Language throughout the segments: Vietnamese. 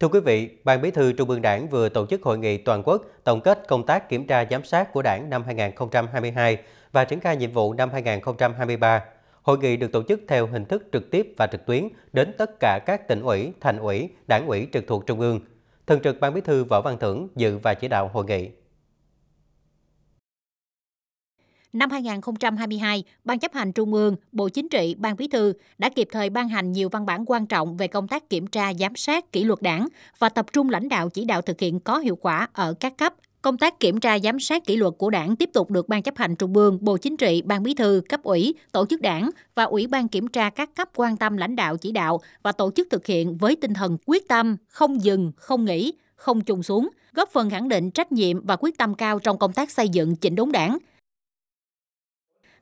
Thưa quý vị, Ban Bí thư Trung ương Đảng vừa tổ chức hội nghị toàn quốc tổng kết công tác kiểm tra giám sát của Đảng năm 2022 và triển khai nhiệm vụ năm 2023. Hội nghị được tổ chức theo hình thức trực tiếp và trực tuyến đến tất cả các tỉnh ủy, thành ủy, đảng ủy trực thuộc Trung ương. Thường trực Ban Bí thư Võ Văn Thưởng dự và chỉ đạo hội nghị. năm 2022, Ban chấp hành Trung ương, Bộ Chính trị, Ban Bí thư đã kịp thời ban hành nhiều văn bản quan trọng về công tác kiểm tra, giám sát, kỷ luật đảng và tập trung lãnh đạo chỉ đạo thực hiện có hiệu quả ở các cấp, Công tác kiểm tra giám sát kỷ luật của đảng tiếp tục được Ban chấp hành Trung ương, Bộ Chính trị, Ban Bí thư, cấp ủy, tổ chức đảng và Ủy ban kiểm tra các cấp quan tâm lãnh đạo chỉ đạo và tổ chức thực hiện với tinh thần quyết tâm, không dừng, không nghỉ, không trùng xuống, góp phần khẳng định trách nhiệm và quyết tâm cao trong công tác xây dựng chỉnh đốn đảng,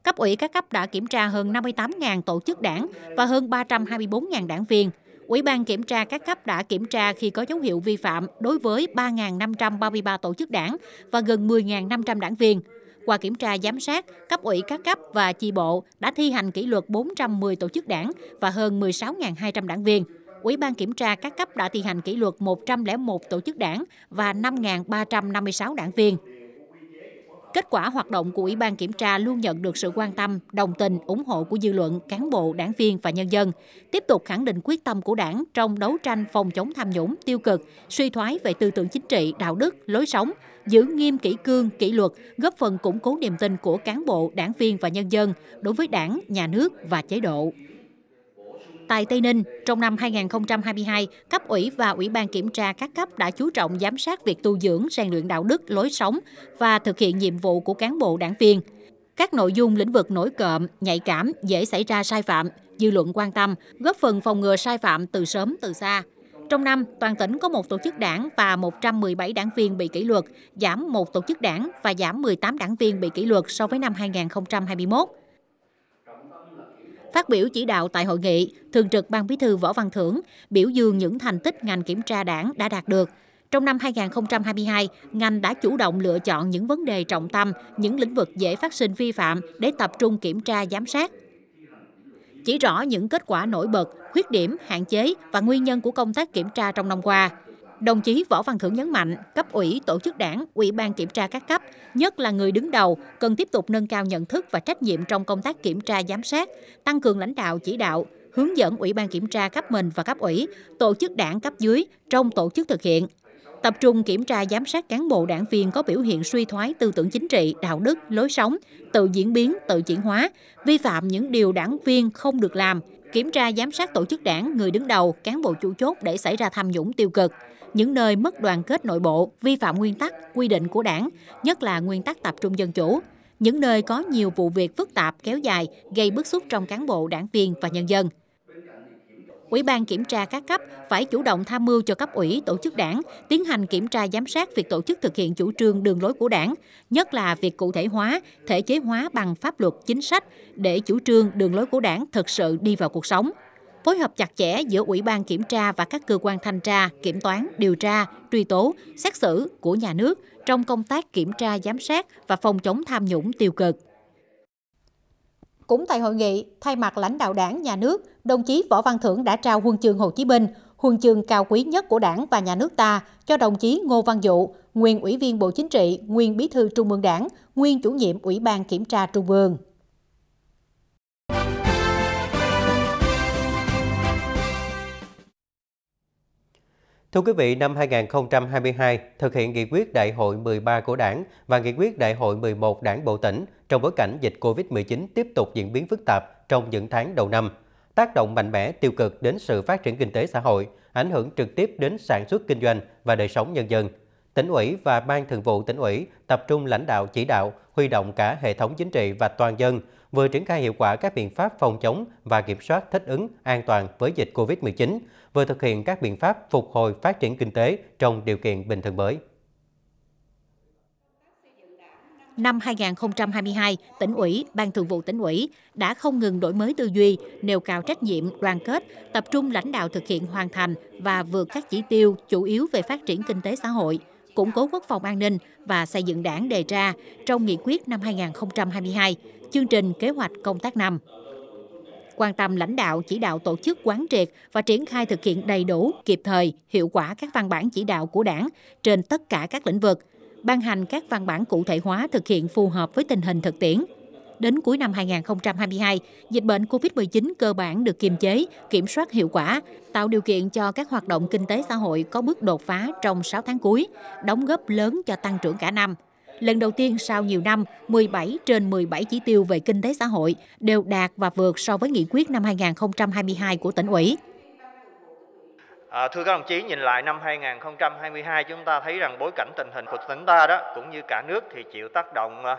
cấp ủy các cấp đã kiểm tra hơn 58.000 tổ chức đảng và hơn 324.000 đảng viên. Ủy ban kiểm tra các cấp đã kiểm tra khi có dấu hiệu vi phạm đối với 3.533 tổ chức đảng và gần 10.500 đảng viên. Qua kiểm tra giám sát, cấp ủy các cấp và chi bộ đã thi hành kỷ luật 410 tổ chức đảng và hơn 16.200 đảng viên. Ủy ban kiểm tra các cấp đã thi hành kỷ luật 101 tổ chức đảng và 5.356 đảng viên. Kết quả hoạt động của Ủy ban kiểm tra luôn nhận được sự quan tâm, đồng tình, ủng hộ của dư luận, cán bộ, đảng viên và nhân dân, tiếp tục khẳng định quyết tâm của đảng trong đấu tranh phòng chống tham nhũng, tiêu cực, suy thoái về tư tưởng chính trị, đạo đức, lối sống, giữ nghiêm kỷ cương, kỷ luật, góp phần củng cố niềm tin của cán bộ, đảng viên và nhân dân đối với đảng, nhà nước và chế độ. Tại Tây Ninh, trong năm 2022, cấp ủy và ủy ban kiểm tra các cấp đã chú trọng giám sát việc tu dưỡng, rèn luyện đạo đức, lối sống và thực hiện nhiệm vụ của cán bộ đảng viên. Các nội dung lĩnh vực nổi cộm, nhạy cảm, dễ xảy ra sai phạm, dư luận quan tâm, góp phần phòng ngừa sai phạm từ sớm từ xa. Trong năm, toàn tỉnh có một tổ chức đảng và 117 đảng viên bị kỷ luật, giảm một tổ chức đảng và giảm 18 đảng viên bị kỷ luật so với năm 2021. Phát biểu chỉ đạo tại hội nghị, Thường trực Ban Bí thư Võ Văn Thưởng biểu dương những thành tích ngành kiểm tra đảng đã đạt được. Trong năm 2022, ngành đã chủ động lựa chọn những vấn đề trọng tâm, những lĩnh vực dễ phát sinh vi phạm để tập trung kiểm tra giám sát. Chỉ rõ những kết quả nổi bật, khuyết điểm, hạn chế và nguyên nhân của công tác kiểm tra trong năm qua – Đồng chí Võ Văn Thưởng nhấn mạnh, cấp ủy, tổ chức đảng, ủy ban kiểm tra các cấp, nhất là người đứng đầu, cần tiếp tục nâng cao nhận thức và trách nhiệm trong công tác kiểm tra giám sát, tăng cường lãnh đạo chỉ đạo, hướng dẫn ủy ban kiểm tra cấp mình và cấp ủy, tổ chức đảng cấp dưới trong tổ chức thực hiện. Tập trung kiểm tra giám sát cán bộ đảng viên có biểu hiện suy thoái tư tưởng chính trị, đạo đức, lối sống, tự diễn biến, tự chuyển hóa, vi phạm những điều đảng viên không được làm, kiểm tra giám sát tổ chức đảng, người đứng đầu, cán bộ chủ chốt để xảy ra tham nhũng tiêu cực, những nơi mất đoàn kết nội bộ, vi phạm nguyên tắc, quy định của đảng, nhất là nguyên tắc tập trung dân chủ, những nơi có nhiều vụ việc phức tạp kéo dài gây bức xúc trong cán bộ, đảng viên và nhân dân. Ủy ban kiểm tra các cấp phải chủ động tham mưu cho cấp ủy, tổ chức đảng tiến hành kiểm tra giám sát việc tổ chức thực hiện chủ trương đường lối của đảng, nhất là việc cụ thể hóa, thể chế hóa bằng pháp luật chính sách để chủ trương đường lối của đảng thực sự đi vào cuộc sống phối hợp chặt chẽ giữa Ủy ban Kiểm tra và các cơ quan thanh tra, kiểm toán, điều tra, truy tố, xét xử của nhà nước trong công tác kiểm tra giám sát và phòng chống tham nhũng tiêu cực. Cũng tại hội nghị, thay mặt lãnh đạo đảng, nhà nước, đồng chí Võ Văn Thưởng đã trao huân chương Hồ Chí Minh, huân chương cao quý nhất của đảng và nhà nước ta cho đồng chí Ngô Văn Dụ, nguyên Ủy viên Bộ Chính trị, nguyên Bí thư Trung ương Đảng, nguyên chủ nhiệm Ủy ban Kiểm tra Trung ương. Thưa quý vị, năm 2022, thực hiện nghị quyết đại hội 13 của đảng và nghị quyết đại hội 11 đảng bộ tỉnh trong bối cảnh dịch COVID-19 tiếp tục diễn biến phức tạp trong những tháng đầu năm, tác động mạnh mẽ tiêu cực đến sự phát triển kinh tế xã hội, ảnh hưởng trực tiếp đến sản xuất kinh doanh và đời sống nhân dân tỉnh ủy và ban thường vụ tỉnh ủy tập trung lãnh đạo chỉ đạo, huy động cả hệ thống chính trị và toàn dân, vừa triển khai hiệu quả các biện pháp phòng chống và kiểm soát thích ứng an toàn với dịch COVID-19, vừa thực hiện các biện pháp phục hồi phát triển kinh tế trong điều kiện bình thường mới. Năm 2022, tỉnh ủy, ban thường vụ tỉnh ủy đã không ngừng đổi mới tư duy, nêu cao trách nhiệm, đoàn kết, tập trung lãnh đạo thực hiện hoàn thành và vượt các chỉ tiêu chủ yếu về phát triển kinh tế xã hội – củng cố quốc phòng an ninh và xây dựng đảng đề ra trong nghị quyết năm 2022, chương trình kế hoạch công tác năm. Quan tâm lãnh đạo chỉ đạo tổ chức quán triệt và triển khai thực hiện đầy đủ, kịp thời, hiệu quả các văn bản chỉ đạo của đảng trên tất cả các lĩnh vực, ban hành các văn bản cụ thể hóa thực hiện phù hợp với tình hình thực tiễn – đến cuối năm 2022, dịch bệnh COVID-19 cơ bản được kiềm chế, kiểm soát hiệu quả, tạo điều kiện cho các hoạt động kinh tế xã hội có bước đột phá trong 6 tháng cuối, đóng góp lớn cho tăng trưởng cả năm. Lần đầu tiên sau nhiều năm, 17 trên 17 chỉ tiêu về kinh tế xã hội đều đạt và vượt so với nghị quyết năm 2022 của tỉnh ủy. À, thưa các đồng chí, nhìn lại năm 2022 chúng ta thấy rằng bối cảnh tình hình của tỉnh ta đó cũng như cả nước thì chịu tác động à,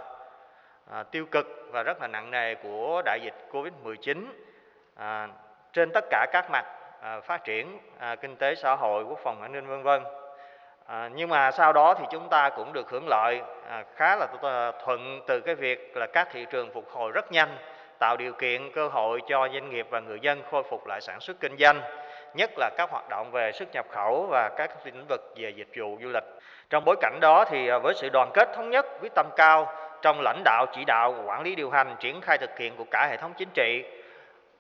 À, tiêu cực và rất là nặng nề của đại dịch Covid-19 à, trên tất cả các mặt à, phát triển kinh tế xã hội, quốc phòng an ninh vân vân. nhưng mà sau đó thì chúng ta cũng được hưởng lợi khá là thuận từ cái việc là các thị trường phục hồi rất nhanh, tạo điều kiện cơ hội cho doanh nghiệp và người dân khôi phục lại sản xuất kinh doanh nhất là các hoạt động về xuất nhập khẩu và các lĩnh vực về dịch vụ du lịch. Trong bối cảnh đó thì với sự đoàn kết thống nhất, quyết tâm cao trong lãnh đạo chỉ đạo quản lý điều hành triển khai thực hiện của cả hệ thống chính trị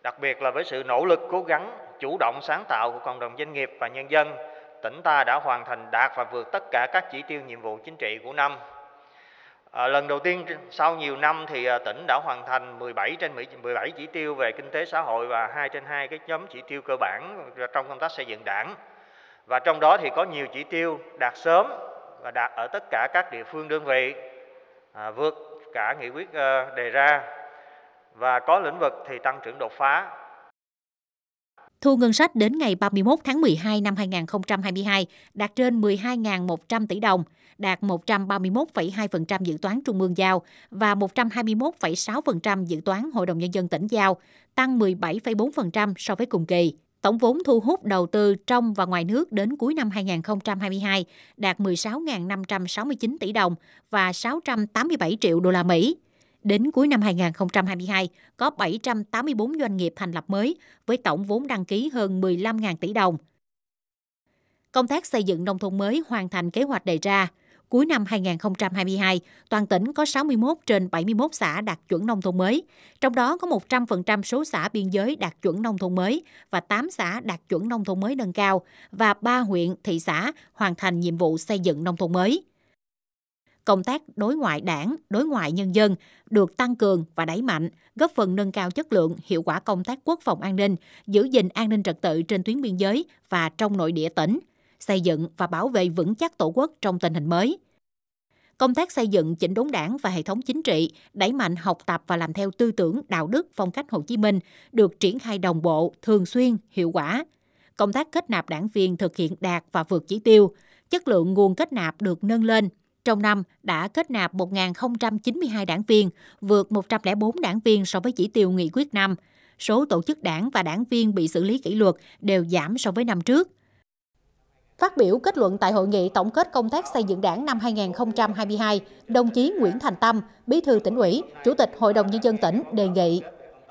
đặc biệt là với sự nỗ lực cố gắng chủ động sáng tạo của cộng đồng doanh nghiệp và nhân dân tỉnh ta đã hoàn thành đạt và vượt tất cả các chỉ tiêu nhiệm vụ chính trị của năm à, lần đầu tiên sau nhiều năm thì à, tỉnh đã hoàn thành 17 trên 17 chỉ tiêu về kinh tế xã hội và 2 trên 2 cái nhóm chỉ tiêu cơ bản trong công tác xây dựng đảng và trong đó thì có nhiều chỉ tiêu đạt sớm và đạt ở tất cả các địa phương đơn vị à, vượt cả nghị quyết à, đề ra và có lĩnh vực thì tăng trưởng đột phá. Thu ngân sách đến ngày 31 tháng 12 năm 2022 đạt trên 12.100 tỷ đồng, đạt 131,2% dự toán trung ương giao và 121,6% dự toán Hội đồng Nhân dân tỉnh giao, tăng 17,4% so với cùng kỳ. Tổng vốn thu hút đầu tư trong và ngoài nước đến cuối năm 2022 đạt 16.569 tỷ đồng và 687 triệu đô la Mỹ. Đến cuối năm 2022, có 784 doanh nghiệp thành lập mới với tổng vốn đăng ký hơn 15.000 tỷ đồng. Công tác xây dựng nông thôn mới hoàn thành kế hoạch đề ra – cuối năm 2022, toàn tỉnh có 61 trên 71 xã đạt chuẩn nông thôn mới, trong đó có 100% số xã biên giới đạt chuẩn nông thôn mới và 8 xã đạt chuẩn nông thôn mới nâng cao và 3 huyện, thị xã hoàn thành nhiệm vụ xây dựng nông thôn mới. Công tác đối ngoại đảng, đối ngoại nhân dân được tăng cường và đẩy mạnh, góp phần nâng cao chất lượng, hiệu quả công tác quốc phòng an ninh, giữ gìn an ninh trật tự trên tuyến biên giới và trong nội địa tỉnh – xây dựng và bảo vệ vững chắc Tổ quốc trong tình hình mới. Công tác xây dựng chỉnh đốn đảng và hệ thống chính trị, đẩy mạnh học tập và làm theo tư tưởng, đạo đức, phong cách Hồ Chí Minh được triển khai đồng bộ, thường xuyên, hiệu quả. Công tác kết nạp đảng viên thực hiện đạt và vượt chỉ tiêu, chất lượng nguồn kết nạp được nâng lên, trong năm đã kết nạp 1.092 đảng viên, vượt 104 đảng viên so với chỉ tiêu nghị quyết năm. Số tổ chức đảng và đảng viên bị xử lý kỷ luật đều giảm so với năm trước. Phát biểu kết luận tại hội nghị tổng kết công tác xây dựng đảng năm 2022, đồng chí Nguyễn Thành Tâm, Bí thư tỉnh ủy, Chủ tịch Hội đồng Nhân dân tỉnh đề nghị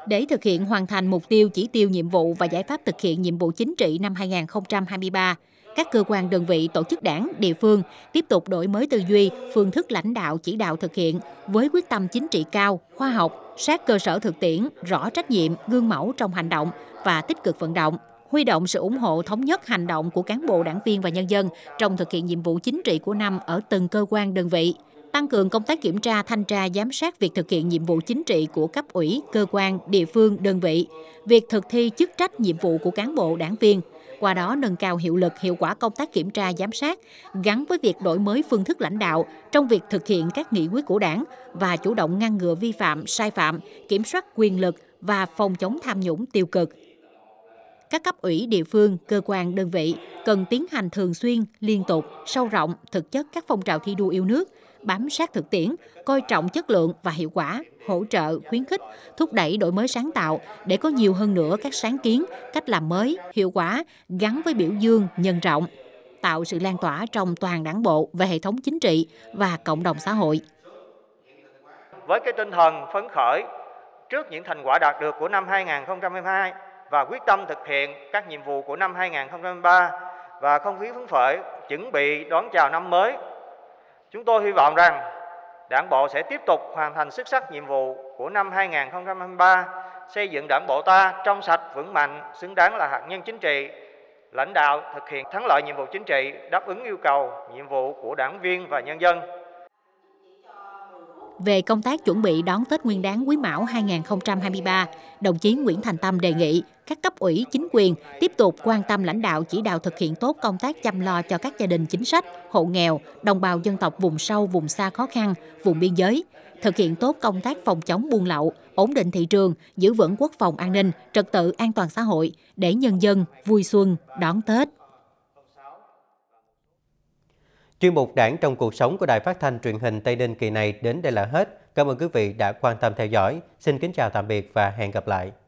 để thực hiện hoàn thành mục tiêu chỉ tiêu nhiệm vụ và giải pháp thực hiện nhiệm vụ chính trị năm 2023, các cơ quan đơn vị tổ chức đảng địa phương tiếp tục đổi mới tư duy phương thức lãnh đạo chỉ đạo thực hiện với quyết tâm chính trị cao khoa học sát cơ sở thực tiễn rõ trách nhiệm gương mẫu trong hành động và tích cực vận động huy động sự ủng hộ thống nhất hành động của cán bộ đảng viên và nhân dân trong thực hiện nhiệm vụ chính trị của năm ở từng cơ quan đơn vị tăng cường công tác kiểm tra, thanh tra, giám sát việc thực hiện nhiệm vụ chính trị của cấp ủy, cơ quan, địa phương, đơn vị, việc thực thi chức trách nhiệm vụ của cán bộ, đảng viên, qua đó nâng cao hiệu lực hiệu quả công tác kiểm tra giám sát gắn với việc đổi mới phương thức lãnh đạo trong việc thực hiện các nghị quyết của đảng và chủ động ngăn ngừa vi phạm sai phạm kiểm soát quyền lực và phòng chống tham nhũng tiêu cực các cấp ủy địa phương, cơ quan, đơn vị cần tiến hành thường xuyên, liên tục, sâu rộng thực chất các phong trào thi đua yêu nước, bám sát thực tiễn, coi trọng chất lượng và hiệu quả, hỗ trợ, khuyến khích, thúc đẩy đổi mới sáng tạo để có nhiều hơn nữa các sáng kiến, cách làm mới, hiệu quả gắn với biểu dương, nhân rộng, tạo sự lan tỏa trong toàn đảng bộ và hệ thống chính trị và cộng đồng xã hội. Với cái tinh thần phấn khởi trước những thành quả đạt được của năm 2022, và quyết tâm thực hiện các nhiệm vụ của năm 2023 và không khí phấn khởi chuẩn bị đón chào năm mới. Chúng tôi hy vọng rằng Đảng bộ sẽ tiếp tục hoàn thành xuất sắc nhiệm vụ của năm 2023, xây dựng Đảng bộ ta trong sạch vững mạnh, xứng đáng là hạt nhân chính trị, lãnh đạo thực hiện thắng lợi nhiệm vụ chính trị, đáp ứng yêu cầu nhiệm vụ của đảng viên và nhân dân về công tác chuẩn bị đón Tết Nguyên đán Quý Mão 2023, đồng chí Nguyễn Thành Tâm đề nghị các cấp ủy chính quyền tiếp tục quan tâm lãnh đạo chỉ đạo thực hiện tốt công tác chăm lo cho các gia đình chính sách, hộ nghèo, đồng bào dân tộc vùng sâu, vùng xa khó khăn, vùng biên giới, thực hiện tốt công tác phòng chống buôn lậu, ổn định thị trường, giữ vững quốc phòng an ninh, trật tự an toàn xã hội để nhân dân vui xuân đón Tết. Chuyên mục Đảng trong cuộc sống của Đài Phát thanh Truyền hình Tây Ninh kỳ này đến đây là hết. Cảm ơn quý vị đã quan tâm theo dõi. Xin kính chào tạm biệt và hẹn gặp lại.